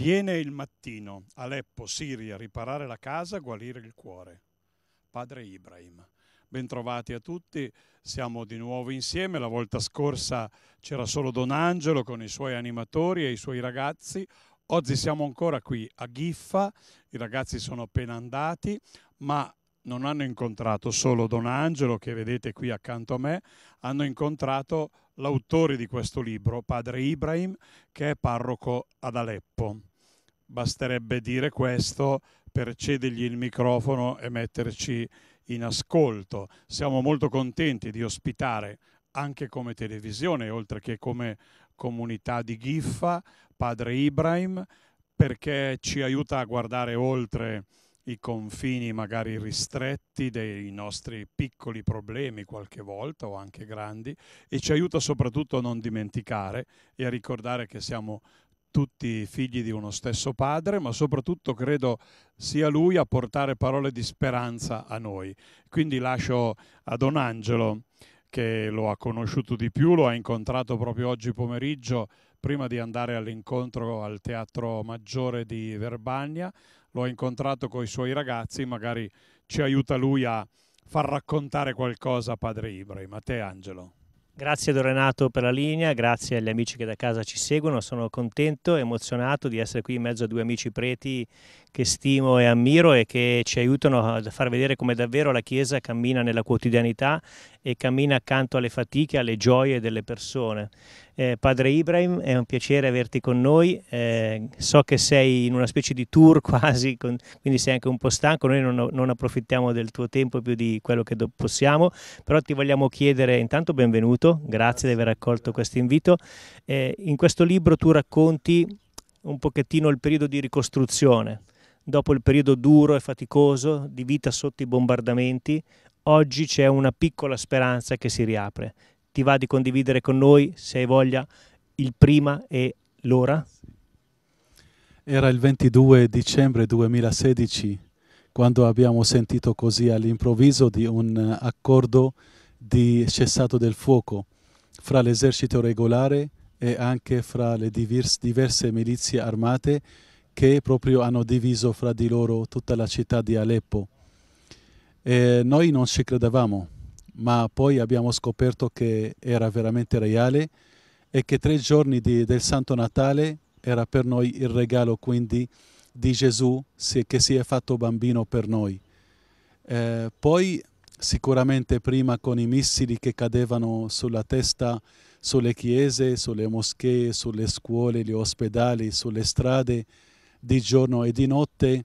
Viene il mattino, Aleppo, Siria, riparare la casa, guarire il cuore. Padre Ibrahim. Bentrovati a tutti, siamo di nuovo insieme. La volta scorsa c'era solo Don Angelo con i suoi animatori e i suoi ragazzi. Oggi siamo ancora qui a Giffa, i ragazzi sono appena andati, ma non hanno incontrato solo Don Angelo che vedete qui accanto a me, hanno incontrato l'autore di questo libro, padre Ibrahim, che è parroco ad Aleppo. Basterebbe dire questo per cedergli il microfono e metterci in ascolto. Siamo molto contenti di ospitare anche come televisione, oltre che come comunità di Ghiffa, Padre Ibrahim, perché ci aiuta a guardare oltre i confini magari ristretti dei nostri piccoli problemi qualche volta o anche grandi e ci aiuta soprattutto a non dimenticare e a ricordare che siamo tutti figli di uno stesso padre, ma soprattutto credo sia lui a portare parole di speranza a noi. Quindi lascio a Don Angelo, che lo ha conosciuto di più, lo ha incontrato proprio oggi pomeriggio, prima di andare all'incontro al Teatro Maggiore di Verbagna, ha incontrato con i suoi ragazzi, magari ci aiuta lui a far raccontare qualcosa a padre Ibrahim. A te Angelo. Grazie Don Renato per la linea, grazie agli amici che da casa ci seguono, sono contento, e emozionato di essere qui in mezzo a due amici preti che stimo e ammiro e che ci aiutano a far vedere come davvero la Chiesa cammina nella quotidianità e cammina accanto alle fatiche, alle gioie delle persone. Eh, padre Ibrahim, è un piacere averti con noi, eh, so che sei in una specie di tour quasi, con, quindi sei anche un po' stanco, noi non, non, approfittiamo del tuo tempo più di quello che possiamo, però ti vogliamo chiedere intanto benvenuto, grazie di aver accolto questo invito. Eh, in questo libro tu racconti un pochettino il periodo di ricostruzione dopo il periodo duro e faticoso di vita sotto i bombardamenti, oggi c'è una piccola speranza che si riapre. Ti va di condividere con noi, se hai voglia, il prima e l'ora? Era il 22 dicembre 2016 quando abbiamo sentito così all'improvviso di un accordo di cessato del fuoco fra l'esercito regolare e anche fra le diverse milizie armate che proprio hanno diviso fra di loro tutta la città di Aleppo. E noi non ci credevamo, ma poi abbiamo scoperto che era veramente reale e che tre giorni di, del Santo Natale era per noi il regalo quindi di Gesù che si è fatto bambino per noi. Eh, poi sicuramente prima con i missili che cadevano sulla testa, sulle chiese, sulle moschee, sulle scuole, gli ospedali, sulle strade, di giorno e di notte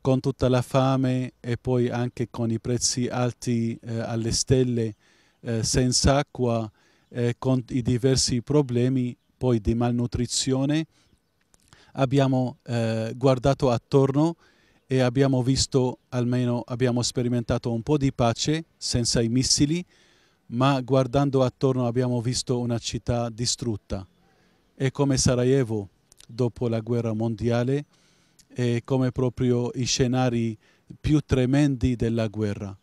con tutta la fame e poi anche con i prezzi alti eh, alle stelle, eh, senza acqua, eh, con i diversi problemi poi di malnutrizione, abbiamo eh, guardato attorno e abbiamo visto, almeno abbiamo sperimentato un po' di pace senza i missili, ma guardando attorno abbiamo visto una città distrutta. e come Sarajevo, dopo la guerra mondiale eh, come proprio i scenari più tremendi della guerra.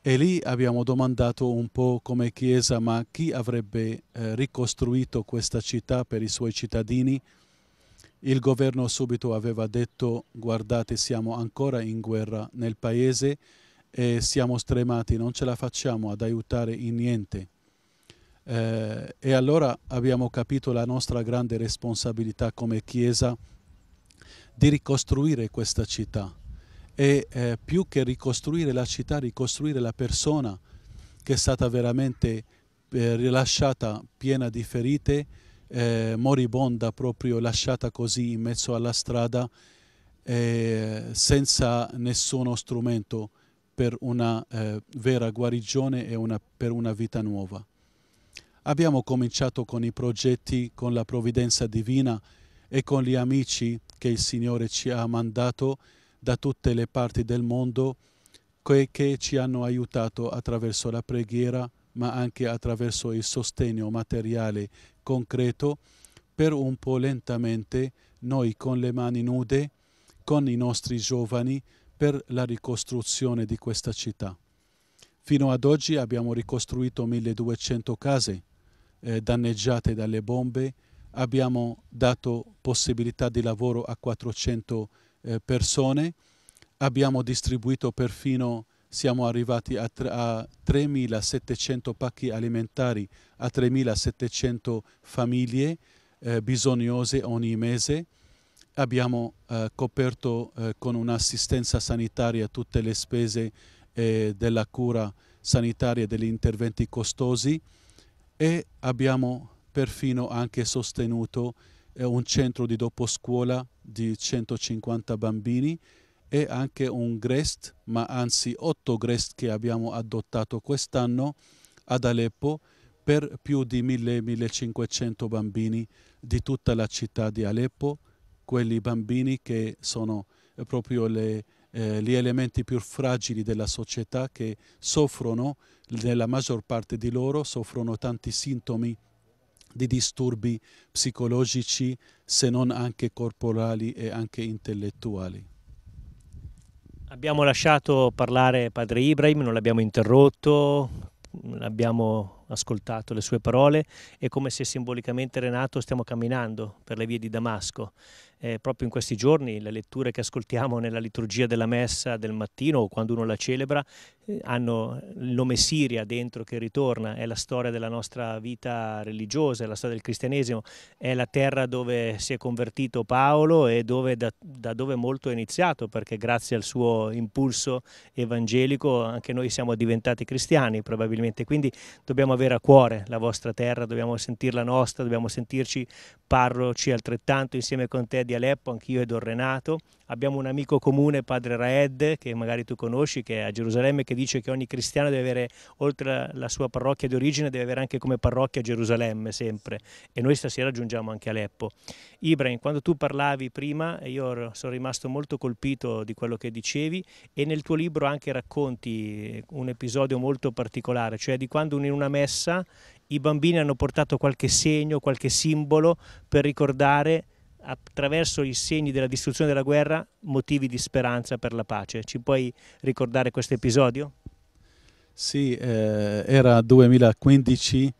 E lì abbiamo domandato un po' come Chiesa, ma chi avrebbe eh, ricostruito questa città per i suoi cittadini? Il governo subito aveva detto, guardate, siamo ancora in guerra nel paese e siamo stremati, non ce la facciamo ad aiutare in niente. Eh, e allora abbiamo capito la nostra grande responsabilità come Chiesa di ricostruire questa città e eh, più che ricostruire la città, ricostruire la persona che è stata veramente eh, rilasciata piena di ferite, eh, moribonda proprio, lasciata così in mezzo alla strada eh, senza nessuno strumento per una eh, vera guarigione e una, per una vita nuova. Abbiamo cominciato con i progetti, con la provvidenza divina e con gli amici che il Signore ci ha mandato da tutte le parti del mondo che, che ci hanno aiutato attraverso la preghiera ma anche attraverso il sostegno materiale concreto per un po' lentamente noi con le mani nude, con i nostri giovani, per la ricostruzione di questa città. Fino ad oggi abbiamo ricostruito 1200 case, eh, danneggiate dalle bombe, abbiamo dato possibilità di lavoro a 400 eh, persone, abbiamo distribuito perfino, siamo arrivati a, a 3.700 pacchi alimentari a 3.700 famiglie eh, bisognose ogni mese, abbiamo eh, coperto eh, con un'assistenza sanitaria tutte le spese eh, della cura sanitaria e degli interventi costosi, e abbiamo perfino anche sostenuto eh, un centro di dopo scuola di 150 bambini e anche un Grest, ma anzi otto Grest che abbiamo adottato quest'anno ad Aleppo per più di 1000-1500 bambini di tutta la città di Aleppo, quelli bambini che sono eh, proprio le, eh, gli elementi più fragili della società che soffrono, nella maggior parte di loro, soffrono tanti sintomi di disturbi psicologici se non anche corporali e anche intellettuali. Abbiamo lasciato parlare padre Ibrahim, non l'abbiamo interrotto, abbiamo ascoltato le sue parole e come se simbolicamente Renato stiamo camminando per le vie di Damasco. Eh, proprio in questi giorni le letture che ascoltiamo nella liturgia della messa del mattino o quando uno la celebra eh, hanno il nome Siria dentro che ritorna, è la storia della nostra vita religiosa, è la storia del cristianesimo, è la terra dove si è convertito Paolo e dove, da, da dove molto è iniziato perché grazie al suo impulso evangelico anche noi siamo diventati cristiani probabilmente, quindi dobbiamo avere a cuore la vostra terra, dobbiamo sentirla nostra, dobbiamo sentirci parroci altrettanto insieme con te di Aleppo, anch'io ed Orrenato, abbiamo un amico comune, padre Raed, che magari tu conosci, che è a Gerusalemme, che dice che ogni cristiano deve avere, oltre alla sua parrocchia di origine, deve avere anche come parrocchia Gerusalemme sempre. E noi stasera aggiungiamo anche Aleppo. Ibrahim, quando tu parlavi prima, io sono rimasto molto colpito di quello che dicevi e nel tuo libro anche racconti un episodio molto particolare, cioè di quando in una messa i bambini hanno portato qualche segno, qualche simbolo per ricordare attraverso i segni della distruzione della guerra motivi di speranza per la pace. Ci puoi ricordare questo episodio? Sì, eh, era 2015,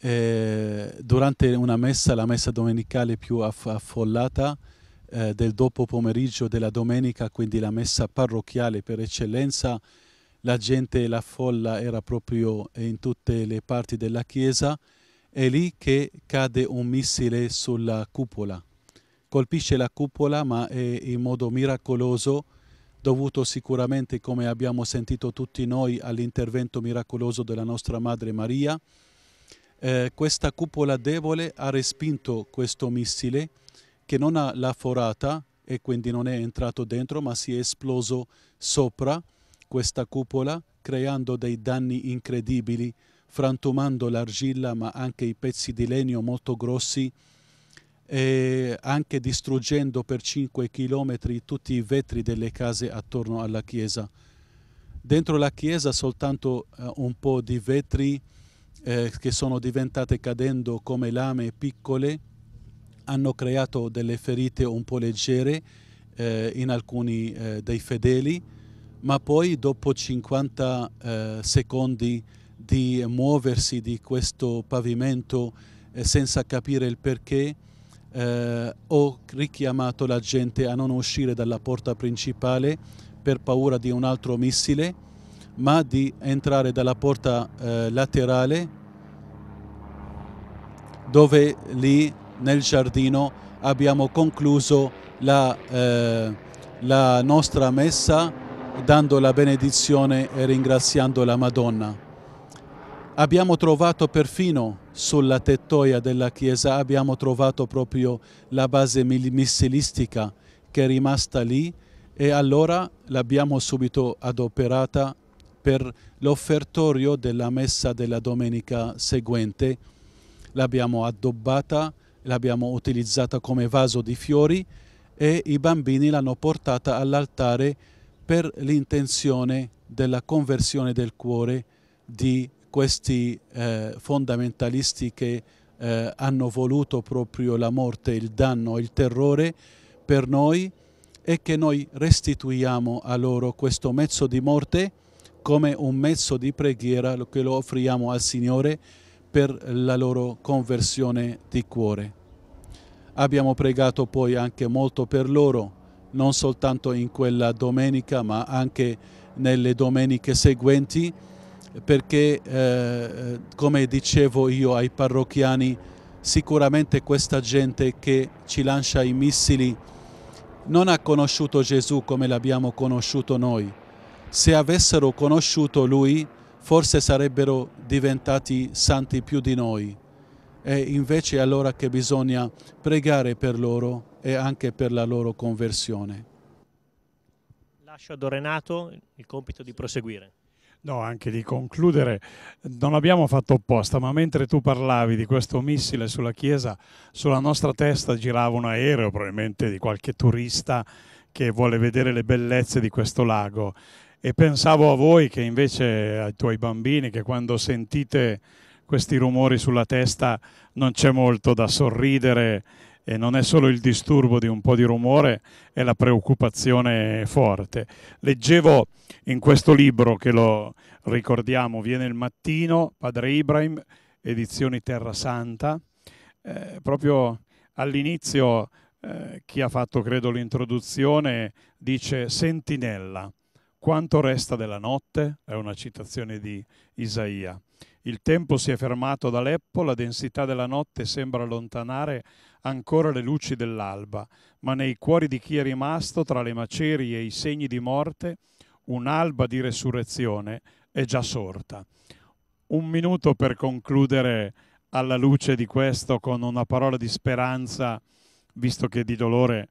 eh, durante una messa, la messa domenicale più aff affollata eh, del dopo pomeriggio della domenica, quindi la messa parrocchiale per eccellenza, la gente, la folla era proprio in tutte le parti della chiesa, è lì che cade un missile sulla cupola colpisce la cupola ma è in modo miracoloso dovuto sicuramente come abbiamo sentito tutti noi all'intervento miracoloso della nostra Madre Maria. Eh, questa cupola debole ha respinto questo missile che non ha la forata e quindi non è entrato dentro ma si è esploso sopra questa cupola creando dei danni incredibili, frantumando l'argilla ma anche i pezzi di legno molto grossi e anche distruggendo per 5 chilometri tutti i vetri delle case attorno alla chiesa. Dentro la chiesa soltanto eh, un po' di vetri eh, che sono diventate cadendo come lame piccole hanno creato delle ferite un po' leggere eh, in alcuni eh, dei fedeli, ma poi dopo 50 eh, secondi di muoversi di questo pavimento eh, senza capire il perché, eh, ho richiamato la gente a non uscire dalla porta principale per paura di un altro missile, ma di entrare dalla porta eh, laterale dove lì nel giardino abbiamo concluso la, eh, la nostra messa dando la benedizione e ringraziando la Madonna. Abbiamo trovato perfino sulla tettoia della chiesa, abbiamo trovato proprio la base missilistica che è rimasta lì e allora l'abbiamo subito adoperata per l'offertorio della messa della domenica seguente. L'abbiamo addobbata, l'abbiamo utilizzata come vaso di fiori e i bambini l'hanno portata all'altare per l'intenzione della conversione del cuore di questi eh, fondamentalisti che eh, hanno voluto proprio la morte, il danno, il terrore per noi e che noi restituiamo a loro questo mezzo di morte come un mezzo di preghiera che lo offriamo al Signore per la loro conversione di cuore. Abbiamo pregato poi anche molto per loro, non soltanto in quella domenica ma anche nelle domeniche seguenti, perché eh, come dicevo io ai parrocchiani sicuramente questa gente che ci lancia i missili non ha conosciuto Gesù come l'abbiamo conosciuto noi. Se avessero conosciuto lui forse sarebbero diventati santi più di noi. E invece è allora che bisogna pregare per loro e anche per la loro conversione. Lascio a Renato il compito di proseguire. No, anche di concludere, non l'abbiamo fatto apposta, ma mentre tu parlavi di questo missile sulla chiesa, sulla nostra testa girava un aereo, probabilmente di qualche turista che vuole vedere le bellezze di questo lago. E pensavo a voi che invece, ai tuoi bambini, che quando sentite questi rumori sulla testa non c'è molto da sorridere e non è solo il disturbo di un po' di rumore, è la preoccupazione forte. Leggevo in questo libro che lo ricordiamo, viene il mattino, Padre Ibrahim, edizioni Terra Santa, eh, proprio all'inizio eh, chi ha fatto credo l'introduzione dice sentinella, quanto resta della notte? È una citazione di Isaia. Il tempo si è fermato ad Aleppo, la densità della notte sembra allontanare ancora le luci dell'alba, ma nei cuori di chi è rimasto tra le macerie e i segni di morte, un'alba di resurrezione è già sorta. Un minuto per concludere alla luce di questo con una parola di speranza, visto che di dolore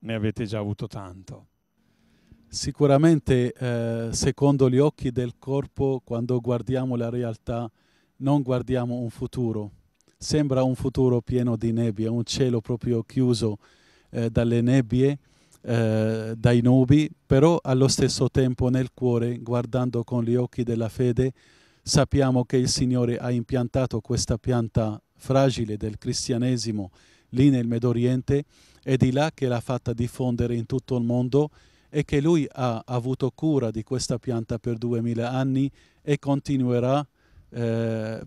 ne avete già avuto tanto sicuramente eh, secondo gli occhi del corpo quando guardiamo la realtà non guardiamo un futuro. Sembra un futuro pieno di nebbia, un cielo proprio chiuso eh, dalle nebbie, eh, dai nubi, però allo stesso tempo nel cuore, guardando con gli occhi della fede, sappiamo che il Signore ha impiantato questa pianta fragile del cristianesimo lì nel Medio Oriente è di là che l'ha fatta diffondere in tutto il mondo e che lui ha avuto cura di questa pianta per duemila anni e continuerà, eh,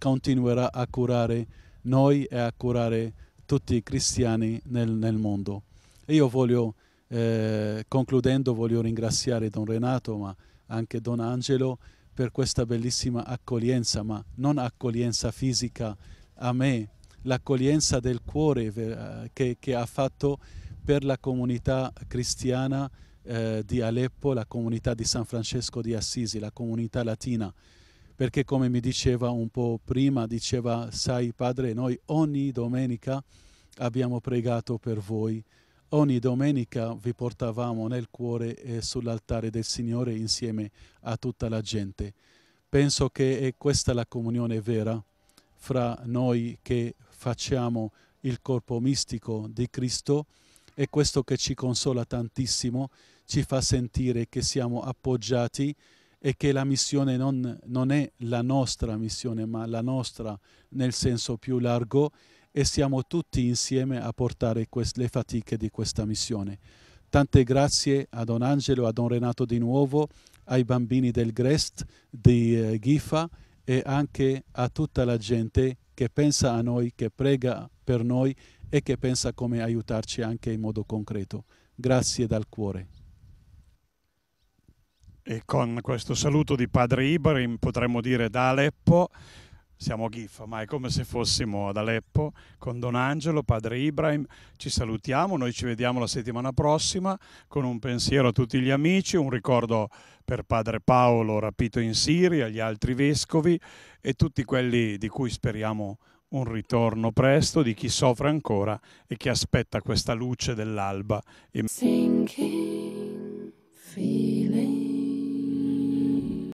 continuerà, a curare noi e a curare tutti i cristiani nel, nel mondo. E io voglio, eh, concludendo, voglio ringraziare Don Renato, ma anche Don Angelo, per questa bellissima accoglienza, ma non accoglienza fisica a me, l'accoglienza del cuore eh, che, che ha fatto per la comunità cristiana eh, di Aleppo, la comunità di San Francesco di Assisi, la comunità latina, perché come mi diceva un po' prima, diceva, sai padre, noi ogni domenica abbiamo pregato per voi, ogni domenica vi portavamo nel cuore e sull'altare del Signore insieme a tutta la gente. Penso che è questa la comunione vera fra noi che facciamo il corpo mistico di Cristo è questo che ci consola tantissimo, ci fa sentire che siamo appoggiati e che la missione non, non è la nostra missione, ma la nostra nel senso più largo e siamo tutti insieme a portare le fatiche di questa missione. Tante grazie a Don Angelo, a Don Renato di nuovo, ai bambini del Grest di eh, Gifa e anche a tutta la gente che pensa a noi, che prega per noi e che pensa come aiutarci anche in modo concreto. Grazie dal cuore. E con questo saluto di padre Ibrahim potremmo dire da Aleppo, siamo Gif, ma è come se fossimo ad Aleppo, con Don Angelo, padre Ibrahim, ci salutiamo, noi ci vediamo la settimana prossima con un pensiero a tutti gli amici, un ricordo per padre Paolo rapito in Siria, gli altri vescovi e tutti quelli di cui speriamo un ritorno presto di chi soffre ancora e che aspetta questa luce dell'alba. E... Sinking, feeling.